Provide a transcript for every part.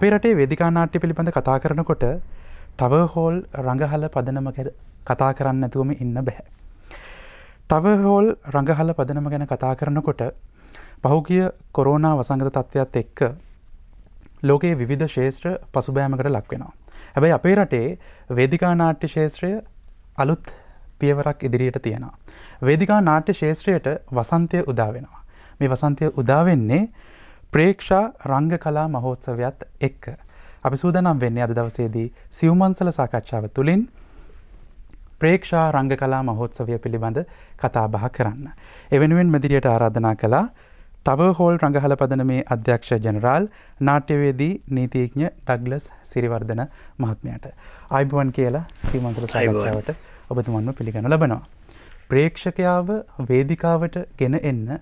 අපේ රටේ වේදිකා නාට්‍ය පිළිබඳ කතා කරනකොට ටව හෝල් රඟහල පදනම කතා කරන්න ඇතුවම ඉන්න බැහැ. ටව හෝල් රඟහල පදනම ගැන කතා කරනකොට පහුගිය කොරෝනා වසංගත තත්ත්වයක් එක්ක ලෝකයේ විධ ශේෂත්‍ර පසුබෑමකට ලක්වෙනවා. හැබැයි අපේ රටේ වේදිකා නාට්‍ය ශේත්‍රය අලුත් පියවරක් ඉදිරියට තියෙනවා. වේදිකා නාට්‍ය ශේත්‍රයට වසන්තය උදාවෙනවා. මේ වසන්තය උදාවෙන්නේ ප්‍රේක්ෂා රංග කලා මහෝත්සවයක්ත් එක්ක. අපි සූදනම් වෙන්නේ අද දවසේදී සිව්මන්සල සාකච්ඡාව තුළින් ප්‍රේක්ෂා රංග කලා මහෝත්සවය පිළිබඳ කතාබහ කරන්න. එවෙනුවෙන් මෙදිරියට ආරාධනා කලා ටවහෝල් රඟහල පදන මේ අධ්‍යක්ෂ ජනරාල් නාට්‍යවේදී නීතිීඥ ඩග්ලස් සිරිවර්ධන මහත්මයට. අයිබුවන් කියලා සීමන්සල සයිබාවට ඔබතුමන්ම පිළිගනු ලබනවා. ප්‍රේක්ෂකයාව වේදිකාවට ගෙන එන්න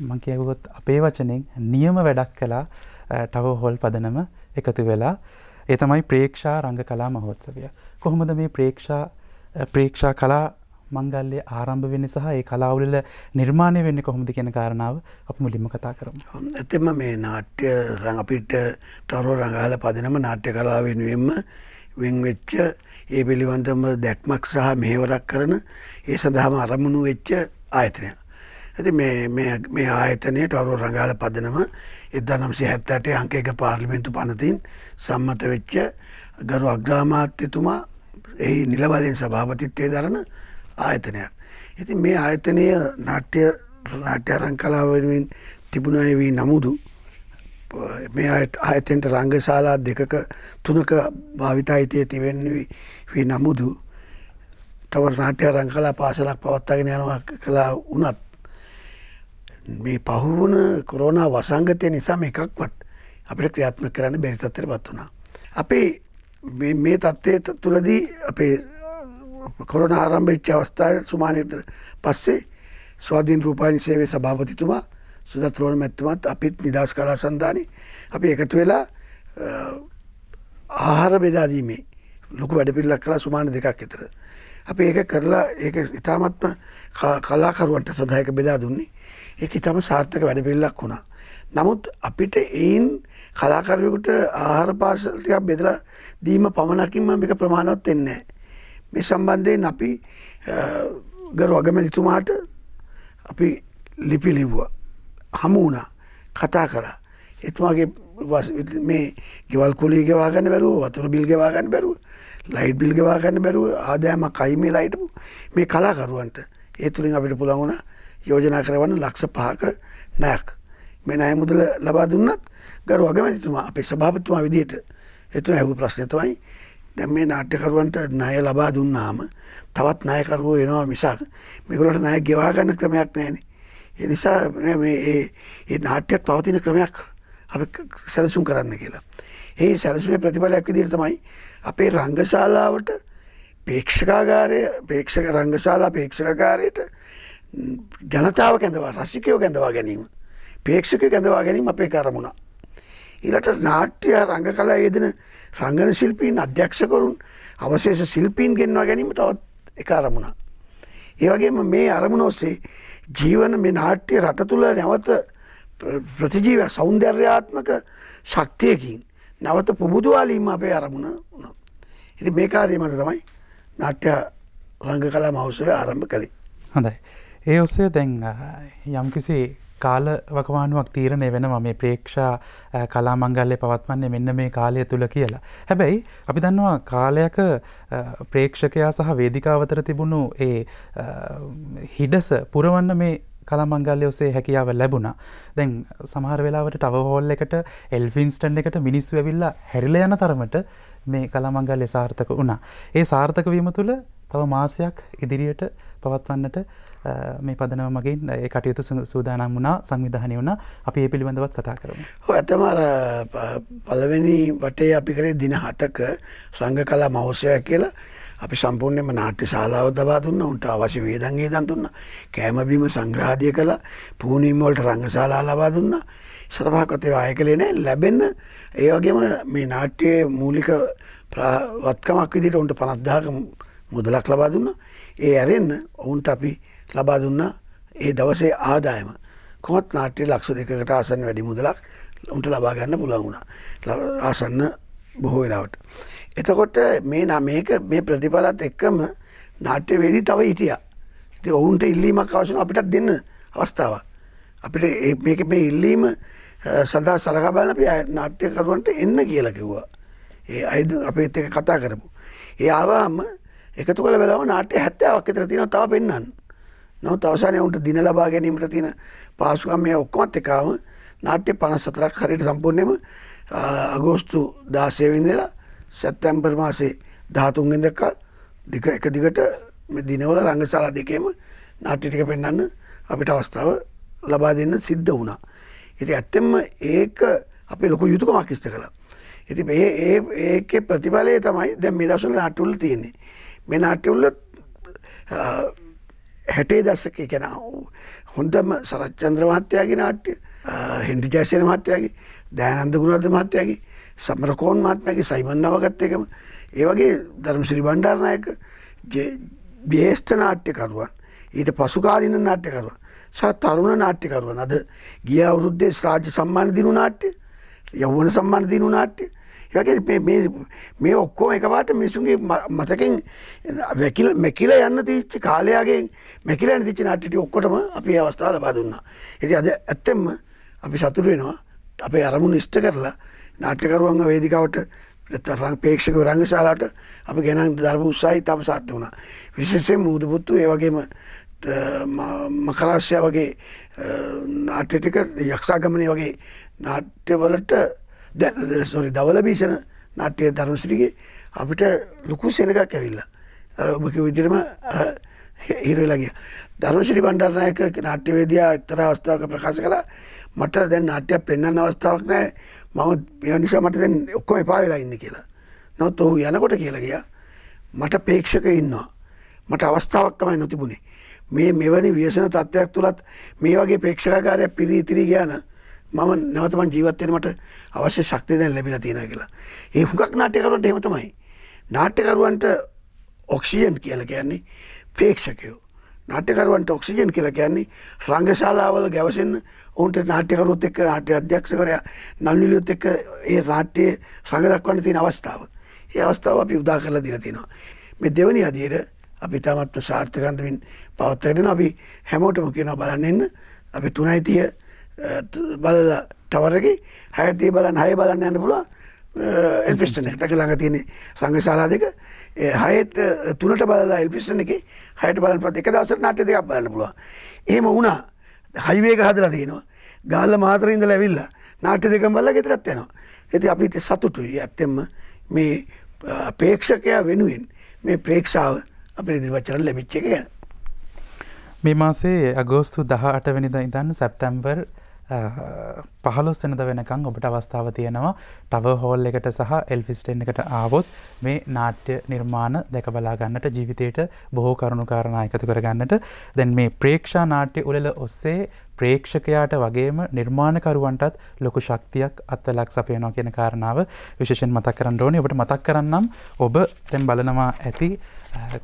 මං කියවොත් අපේ වචනෙන් නියම වැඩක් කළා ටව හොල් පදනම එකතු වෙලා ඒ තමයි ප්‍රේක්ෂා රංග කලා මහෝත්සවය. කොහොමද මේ ප්‍රේක්ෂා ප්‍රේක්ෂා කලා මංගල්ලේ ආරම්භ වෙන්න සහ ඒ කලාවුලල නිර්මාණය වෙන්න කොහොමද කියන කාරණාව අප මුලින්ම කතා කරමු. ඇතෙම මේ නාට්‍ය රඟ අපිට ටරෝ රඟාල පදනම නාට්‍ය කලාව වෙනුවෙන්ම වෙන් වෙච්ච ඒ පිළිබඳව දැක්මක් සහ මෙහෙවරක් කරන ඒ සඳහාම අරමුණු වෙච්ච ආයතනයක්. ඇති මේ ආයතනයට අවරු රඟාල පදනම එදනම්සේ හැත්තටේ අංකේක පාර්ලිමෙන්තු පනතින් සම්මත වෙච්ච ගරු අග්‍රාමාත්‍යතුමා එහි නිලවලෙන් සභාපතිත්වය දරන ආයතනයක්. ඇති මේ ආයතනය නාට්‍ය නාට්‍ය රංකලාවෙන් තිබුණය වී නමුදු මේ ආයතෙන්ට රංගශාලා දෙකක තුනක භාවිතා හිතය තිවෙන්නේ වී නමුදු තව නාට්‍ය රංකලා පාසලක් පවත්තාගෙන යනවා කලා උනත් මේ පහුවන කොරෝනා වසංගතය නිසා එකක්වත් අපිට ක්‍රියාත්ම කරන්න බැරිතත්තර පත් වුණා. අපේ මේ තත්ත්වය තුළදී අපේ කොරන ආරම්භච්ච අවස්ථාව සුමානතර පස්සේ ස්වාධීන් රූපානි සේවේ සභාපතිතුමා සුදත් රෝණ මැත්තුමත් අපිත් නිදස් කලා සන්ධානී අපි එකතු වෙලා ආහාර බෙදාදීමේ ලොකු වැඩපිල්ලක් කලා සුමාන දෙකක් එතර. අපි ඒක කරලා ඒක ඉතාමත්ම කලාකරුවන්ට සඳහයක බෙදා දුන්නේ ඒක ඉතාම සාර්ථක වැඩ පිල්ලක් වුණා. නමුත් අපිට එයින් කලාකරයකුට ආහාර පාර්ශලයක් බෙදලා දීම පමණකින්ම මේක ප්‍රමාණවත් එන්නේ. මේ සම්බන්ධයෙන් අපි ගරු අගමැතිතුමාට අපි ලිපි ලිව්වා. හමු වුණා කතා කළා. එතුමාගේ මේ ගෙවල් කුලී ගෙවාගන්න බැරුව වතුර බිල් ගෙවාගන්න බැරුව ලයිට් බිල් ගෙවා ගන්න බැරුව ආදෑමක් අයි මේ ලයිටපු මේ කලාකරුවන්ට ඒ තුළින් අපිට පුළඟුණ යෝජනා කරවන්න ලක්ෂ පහක නයක් මේ නය මුදල ලබා දුන්නත් ගරු අගමැතිතුමා අපේ සභාපතුමා විදියට එතුම ඇහු ප්‍රශ්නතමයි දැම් මේ නාට්‍යකරුවන්ට ණය ලබා දුන්නාම තවත් ණයකරුවෝ එනවා මිසාක මෙකුලට ණය ගෙවාගන්න ක්‍රමයක් නෑන. එනිසා ඒ නාට්‍යයක් පවතින ක්‍රමයක් අප සැලසුම් කරන්න කියලා. ඒ සැලසුමේ ප්‍රතිඵලයක් විදිහට තමයි අපේ රංගශාලාවට පේක්ෂකාගාරය පේක්ෂක රංගශාලා පේක්ෂකාකාරයට ජනතාව කැඳවා රසිකයෝ කැඳවා ගැනීම පේක්ෂක කැඳවා ගැනීම අපේ කරමුණ. ඊලට නාට්‍ය රංග කලා යෙදෙන රංගන ශිල්පීන් අධ්‍යක්ෂකරුන් අවශේෂ ශිල්පීන් ගෙන්වා ගැනීම තවත් එක අරමුණ. ඒවගේම මේ අරමුණ ඔස්සේ ජීවන මේ නාට්‍ය රට තුළ නැවත ප්‍රතිජීව සෞන්දර්යාත්මක ශක්තියකින් නැවත පුබුදුවාලීම අපේ අරමුණ වුණා. ඉති මේ කාරය මත තමයි නාට්‍ය රංග කලා මවසය ආරම්භ කළේ. හොඳයි. ඒ ඔස්සේ දැන් යම්කිසි කාල වකවානුවක් තීරණය වෙනවා මේ ප්‍රේක්ෂා කලා මංගල්ලය පවත්වන්නේ මෙන්න මේ කාලය තුළ කියලා. හැබැයි අපි දන්නවා කාලයක ප්‍රේක්ෂකයා සහ වේදිකාවතර තිබුණු ඒ හිඩස පුරවන්න මේ කලාමංගල්ලය ඔසේ හැකියාව ලැබුණ දැන් සමහර වෙලාවට ටවහෝල් එකට එල්ෆින්ස්ටන් එකට මිනිස්සු ඇවිල්ලා හැරිල යන තරමට මේ කලාමංගල්ය සාර්ථක වුණා. ඒ සාර්ථකවීම තුළ තව මාසයක් ඉදිරියට පවත්වන්නට මේ පදනව මගින් ඒ කටයුතු සූදානම් වුණා සංවිධානය වුණ අපි ඒ පිළිබඳවත් කතා කරමු. හෝ ඇතමර පලවෙනි වටේ අපි කරේ දින හතක රංග කලා මහෝසයක් කියලා අපි සම්පූර්ණයම නාට්‍ය ශාලාව තබා දුන්න උන්ට අවශ්‍ය වේදන් ඒදන් දුන්න කෑමබීම සංග්‍රාධය කළ පූනීම්වලට රංගශාලා ලබා දුන්න සතපහකතේ ආය කළේ නෑ ලැබෙන්න ඒ වගේම මේ නාට්‍යයේ මූලික වත්කමක් විදිට ඔුන්ට පනත්දාක මුදලක් ලබා දුන්න ඒ ඇරෙන්න ඔවුන්ට අපි ලබා දුන්න ඒ දවසේ ආදායම කොමත් නාට්‍යය ලක්ෂ දෙකට ආසන්න වැඩි මුදලක් උන්ට ලබාගන්න පුළවුණ ආසන්න බොහෝ වෙලාවට. එතකොට මේ නමේක මේ ප්‍රතිඵලත් එක්කම නාට්‍යවේදී තව හිටිය ති ඔවුන්ට ඉල්ලීමක් අවශන අපිටත් දෙන්න අවස්ථාව. අපිට මේක මේ ඉල්ලීම සඳහා සලකබලන අපි නාට්‍යකරුවන්ට එන්න කියලා කිව්වා. ඒ අයිද අපේ එත් එක කතා කරපු. ඒ ආවාම එකතු කළ වෙලාව නාට්‍ය හැත්තාවක් එතර තියෙන තව පෙන්න්න. නොව තවසානය ඔුන්ට දින ලබා ගැනීමට තියෙන පාසුකම් මේ ඔක්කොමත් එකාම නාට්‍ය පනස් සතරක් හරියට සම්පූර්ණයම අගෝස්තු දාසයවිඳලා සැත්තැම්පර් මාසේ ධාතුන්ගෙන් දෙක්ක දික එක දිගට දිනවල රංගශාලා දෙකේම නාට්‍යටික පෙන්න්න අපිට අවස්ථාව ලබා දෙන්න සිද්ධ වුණා. ඉති ඇත්තෙම ඒක අපේ ලොකු යුතුක මකිස්ත කළ. ඉති ඒ ඒක ප්‍රතිඵලය තමයි දැ මේ දසුල නාටුල් තියෙන්නේ මේ නාට්‍යවල්ල හැටේ දස්සක කෙන හොඳම සරච්චන්ද්‍ර මහත්තයාගේ නාට්‍ය හෙන්ඩි ජයසන මහත්තයාගේ දෑනන්ද ගුණාධ මහත්තයාගේ සමරකෝන් මාත්මයගේ සයිමන්නාවගත්ත එකම ඒවගේ ධර්ම ශ්‍රී බණ්ඩාරණයක දේෂ්ඨ නාට්‍යකරුවන් ඊට පසුකාලින නාට්‍යකරුවන් සහ තරුණ නාට්‍යකරුවන් අද ගිය අවුරුද්දේ ශ්‍රාජ්‍ය සම්මාන දිනු නාට්‍ය යවන සම්මාන දිනු නාට්‍ය ඒවගේ මේ ඔක්කෝ එකපාට මිනිසුන්ගේ මතකින් වැකිල මැකිල යන්න තිච්ච කාලයාගේ මැකිල යන තිච්ච නාට්‍යටි ඔක්කොටම අපි අවස්ථාව ලබා දුන්නා. ඉතින් අද ඇත්තෙන්ම අපි සතුටු වෙනවා අපේ අරමුණු ඉෂ්ට කරලා නාට්‍යකරුවන්ව වේදිකාවට රං පේක්ෂක රංග ශාලාට අපි ගෙනන් ධර්ම උත්සාහය තම සාර්ථක වුණා. විශේෂයෙන් මූදපුත්තු ඒ වගේම මකරාශ්‍ය වගේ නාට්‍ය ටික යක්ෂාගමනය වගේ නාට්‍යවලට සොරි දවල බීෂණ නාට්‍ය ධර්මශ්‍රීගේ අපිට ලොකු සෙනගක් ඇවිල්ලා. අර ඔබක විදිරම හිරවෙලා ගියා. ධර්මශ්‍රී බණ්ඩාරනායක නාට්‍යවේදියා එක්තරා අවස්ථාවක ප්‍රකාශ කළා මට දැන් නාට්‍යයක් පෙන්න්න අවස්ථාවක් නෑ මම පියනිසා මට දැන් ඔක්කොම එපා වෙලා ඉන්න කියලා නොත් ඔහු යනකොට කියලා ගිය මට පේක්ෂක ඉන්නවා මට අවස්ථාවක් තමයි නොතිබුණේ මේ මෙවැනි වේශන තත්ත්වයක් තුළත් මේ වගේ පේක්ෂකාකාරය පිරිීතිරී ගයාන මම නැවතමන් ජීවත්තයෙන් මට අවශ්‍ය ශක්තිය දැන් ලැබිලා තියෙන කියලා ඒ හුඟක් නාට්‍යකරුවන්ට එහෙමතමයි නාට්‍යකරුවන්ට ඔක්ෂියන් කියල කියන්නේ පේක්ෂකයෝ නාට්‍යකරුවන්ට ඔක්සිජන් කියලා කියන්නේ රංගශාලාවල ගැවසෙන්න ඔවුන්ට නාට්‍යකරුවොත් එක්ක නාට්‍ය අධ්‍යක්ෂකරයා නළුලියොත් එක්ක ඒ නාට්‍යයේ රඟ දක්වන්න තියෙන අවස්ථාව. ඒ අවස්ථාව අපි උදා කරලා දීලා තිනවා. මේ දෙවැනි අදියර අපි තාමත් සාර්ථකන්තමින් පවත්වාගෙන අපි හැමෝටම කියනවා බලන්න එන්න. අපි 3:30 බලලා ටවර් එකේ 6:30 බලන්න 6 බලන්න යන්න පුළුවන්. එල්පිස්ටන එකට ළඟ තියෙන සංග ශලා දෙක හයත් තුනට බලලා එල්පිස්ටන එක හයට බලන් පත් එක දවසර නාට්‍ය දෙකක් බලන්න පුළුවන් එහෙම වුණා හයිවේක හදලා තියෙනවා ගාල්ල මාතර ඉඳලා ඇවිල්ලා නාට්‍ය දෙකම බලලා ගෙදරත් යනවා ඉතින් අපිට සතුටුයි ඇත්තෙම මේ ප්‍රේක්ෂකයා වෙනුවෙන් මේ ප්‍රේක්ෂාව අපේ දිවචන ලැබිච්ච එක ගැන මේ මාසේ අගෝස්තු දහ අටවැනිද ඉඳන්න සැප්තැම්බර් පහලොස් වෙනද වෙනකං ඔබට අවස්ථාව තියෙනවා ටව හෝල් එකට සහ එල්ෆිස්ටෙන් එකට ආවොත් මේ නාට්‍ය නිර්මාණ දැකබලා ගන්නට ජීවිතයට බොහෝ කරුණු කාරණා එකතු කරගන්නට දැන් මේ ප්‍රේක්ෂා නාට්‍ය උලල ඔස්සේ ප්‍රේක්ෂකයාට වගේම නිර්මාණකරුවන්ටත් ලොකු ශක්තියක් අත්තලක් සපයනවා කියන කාරණාව විශෂෙන් මතක් කරන්න ඕනේ ඔබට මතක් කරන්නම් ඔබ තැන් බලනවා ඇති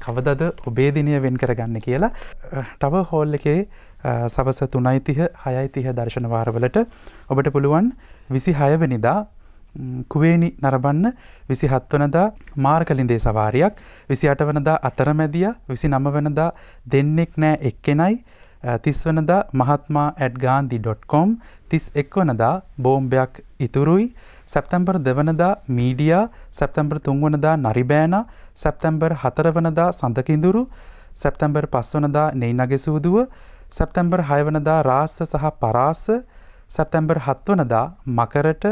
කවදද ඔබේ දිනය වෙන් කරගන්න කියලා ටව හෝල් එකේ සවස තුනයි තිහ හයයි තිහ දර්ශනවාරවලට ඔබට පුළුවන් විසි හයවනිදා කුවේනි නරබන්න විසි හත්වනදා මාර්කලින්දේ සවාරයක් විසි අටවනදා අතරමැදිය විසි නමවනදා දෙන්නෙක් නෑ එක්කෙනයි තිස්වනදා මහත්මා ඇඩ්ගාන්දි.කොම් තිස් එක්වනදා බෝම්භයක් ඉතුරුයි සැප්තැම්බර් දෙවනදා මීඩියා සැප්තැම්බර් තුන්වනදා නරිබෑන සැප්තැම්බර් හතරවනදා සඳකින්දුරු සැප්තැම්බර් පස්වනදා නෙයිනගෙසූදුව සැප්තැම්බර් හයවනදා රාස්ස සහ පරාස සැප්තැම්බර් හත්වනදා මකරට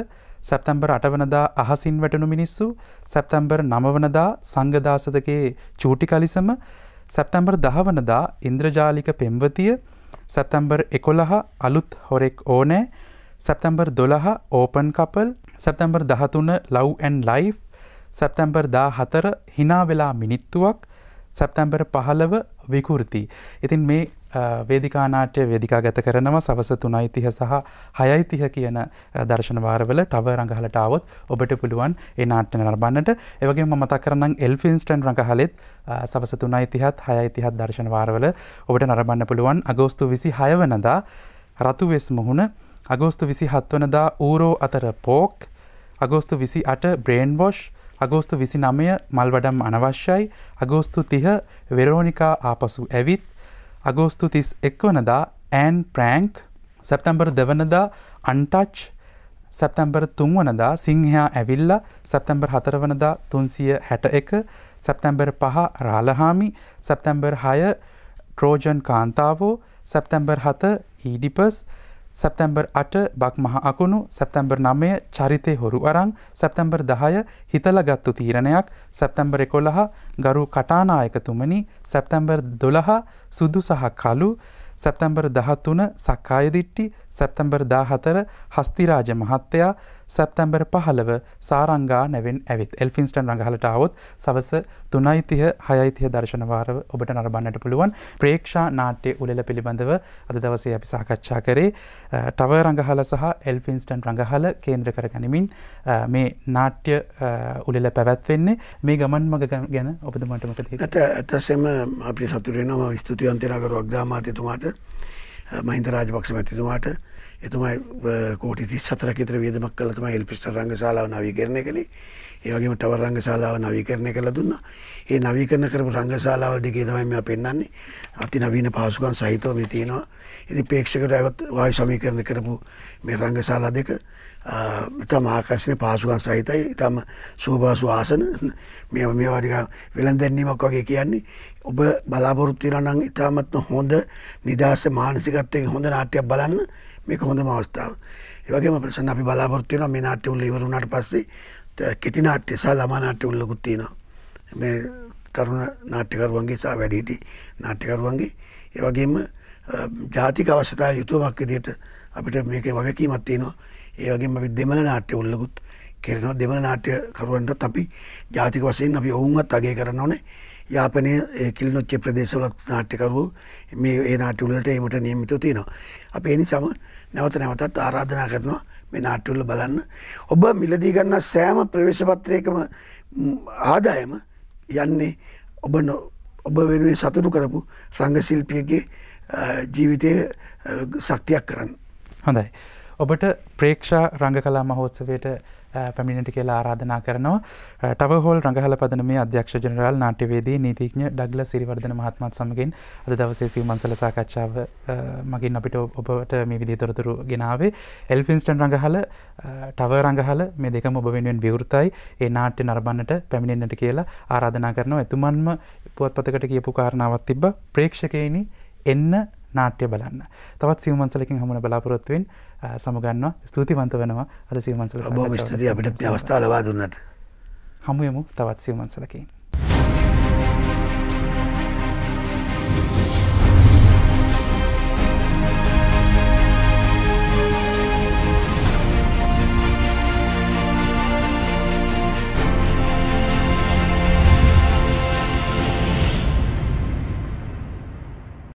සැප්තැම්බර් අටවනදා අහසින් වැටනු මිනිස්සු සැප්තැම්බර් නමවනදා සංගදාසදකයේ චූටි කලිසම සැප්තැම්බර් දහවනදා ඉන්ද්‍රජාලික පෙම්වතිය සැප්තැම්බර් එකොළහ අලුත් හොරෙක් ඕනෑ සැප්තැම්බර් දොළහ ඕපන් කපල් සැප්තැම්බර් දහතුන ලව් ඇන් ලයිෆ් සැප්තැම්බර් දා හතර හිනාවෙලා මිනිත්තුවක් සැප්තැම්බර පහළව විකෘති. ඉතින් මේ වේදිකානාට්‍ය වේදිකා ගත කරනවා සවස තුනයිතිහ සහ හයයිතිහ කියන දර්ශනවාරවල ටව රඟහලට આવොත් ඔබට පුළුවන් ඒ නාට්‍ය නරඹන්නට. ඒ වගේම මම මතක් කරනනම් එල්ෆින්ස්ටන් රඟහලෙත් සවස 3:30ත් 6:30ත් දර්ශනවාරවල ඔබට නරඹන්න පුළුවන් අගෝස්තු 26 වෙනිදා රතුවෙස් මුහුණ අගෝස්තු 27 වෙනිදා ඌරෝ අතර පෝක් අගෝස්තු 28 බ්‍රේන් වොෂ් අගෝස්තු විසි නමය මල් වඩම් අනවශ්‍යයි අගෝස්තු තිහ වෙරෝනිකා ආපසු ඇවිත් අගෝස්තු තිස් එක්වනදා ඇන් ප්‍රෑන්ක් සැප්තැම්බර් දෙවනදා අන්ටච් සැප්තැම්බර් තුන්වනදා සිංහයා ඇවිල්ල සැප්තැම්බර් හතරවනදා තුන්සිය හැට එක සැප්තැම්බර් පහ රාලහාමි සැප්තැම්බර් හය ට්‍රෝජන් කාන්තාවෝ සැප්තැම්බර් හත ඊඩිපස් සැප්තැම්බර් අට බක් මහ අකුණු සැප්තැම්බර් නමය චරිතය හොරු අරං සැප්තැම්බර් දහය හිතල ගත්තු තීරණයක් සැප්තැම්බර් එකොළහ ගරු කටානායකතුමනි සැප්තැම්බර් දොළහා සුදු සහ කලු සැප්තැම්බර් දහත්තුන සක්කායදිට්ටි සැප්තැම්බර් දාහතර හස්තිරාජ මහත්තයා සැප්තැම්බර පහළව සාරංගා නැවෙන් ඇවිත් එල්ෆින්ස්ටන් රඟහලටාවොත් සවස තුනයිතිහ හයයිතිය දර්ශනවාරව ඔබට නරබන්නට පුළුවන් ප්‍රේක්ෂා නාට්‍ය උලෙල පිළිබඳව අද දවසේ අපි සාකච්ඡා කරේ ටව රඟහල සහ එල්ෆින්ස්ටන් රඟහල කේන්ද්‍ර කර ගැනමින් මේ නාට්‍ය උලෙල පැවැත්වෙන්නේ මේ ගමන් මග ගැන ඔබතුමාටමක ඇත ඇතසෙම අපි සතුරෙනවා ස්තුතියන්තරකරුවක් දාමාතතුමාට මහින්ද රාජපක්ෂ මැතිතුමාට එතුමයි කෝටි තිස් සතරක් විතර වියදමක් කළා තමයි එල්පිස්ටර් රංගශාලාව නවීකරණය කළේ. ඒ වගේම ටවර් රංගශාලාව නවීකරණය කළා දුන්නා. ඒ නවීකරණ කරපු රංගශාලාවල් දෙකේ තමයි මම පෙන්වන්නේ. අති නවීන පහසුකම් සහිතව මේ තියෙනවා. ඉතින් ප්‍රේක්ෂකයන්ට වායු සමීකරණ කරපු මේ රංගශාලා දෙක ඉතම ආකර්ශනය පාසුවන් සහිතයි ඉතම සෝභාසු ආසන මෙ මේවාටික වෙළන් දැන්නීමක් වගේ කියන්නේ ඔබ බලාපොරොත්තින නං ඉතාමත්ම හොඳ නිදහස මානසිකත්තයෙන් හොඳ නාට්‍යයක් බලන්න මේක හොඳම අවස්ථාව. ඒවගේ ප්‍රසන් අපි බලාපොරත්තියන මේ නාට්‍ය උල්ල ඉවරුණට පස්සේ කෙති නාට්‍ය සහ ළමා නාට්‍ය උල්ලකුත්තිනවා. මේ තරුණ නාට්‍යකරුවන්ගේ සා වැඩීති නාට්‍යකරුවන්ගේ ඒවගේම ජාතික අවශ්‍යතා යුතුවමක් විදියට අපිට මේක වගකීමත්තියනවා ඒවගේ අපි දෙමළ නාට්‍ය උල්ලකුත් කෙරෙනවා දෙමළ නාට්‍යකරුවන්ටත් අපි ජාතික වශයෙන් අපි ඔවුන්වත් අගේ කරන්න ඕනේ යාපනය කිල්නොච්චේ ප්‍රදේශවලත් නාට්‍යකරුව මේ ඒ නාට්‍යවලට ඒමට නියමිතව තියෙනවා. අපි එනි සම නැවත නැවතත් ආරාධනා කරනවා මේ නාට්‍යවල බලන්න. ඔබ මිලදී ගන්න සෑම ප්‍රවේශපත්‍රයකම ආදායම යන්නේ ඔබ ඔබ වෙනුවෙන් සතුටු කරපු රංග ශිල්පියගේ ජීවිතය ශක්තියක් කරන්න. හොඳයි. ඔබට ප්‍රේක්ෂා රංගකලා මහෝත්සවයට පැමිණට කියලා ආරාධනා කරනවා ටවහෝල් රඟහල පදන මේ අධ්‍යක්ෂ ජනරල් නාට්‍යවේදී නීතිඥ ඩග්ල සිරිවර්ධන මහත්මත් සමගින් අද දවසේ සිවමන්සල සාකච්ඡාව මගින් අපිට ඔබට මේ විදි තොරතුරු ගෙනාවේ එල්ෆින්ස්ටන් රඟහල ටව රඟහල මේ දෙකම ඔබ වෙනුවෙන් විවෘතයි ඒ නාට්‍ය නරබන්නට පැමිණෙන්න්නට කියලා ආරාධනා කරනවා එතුමන්ම පුවත්පතකට කියපු කාරණාවත් තිබ්බ ප්‍රේක්ෂකයනි එන්න නාට්‍ය බලන්න තවත් සිවමන්සලකින් හමන බලාපොරොත්තුවෙන් සමගන්නවා ස්තුතිවන්ත වෙනවා අද සිවමන්සල බෝෂ්ටතිය අපිට අවස්ථාලවා දුන්නට හමුයමු තවත් සිවමන්සලකින්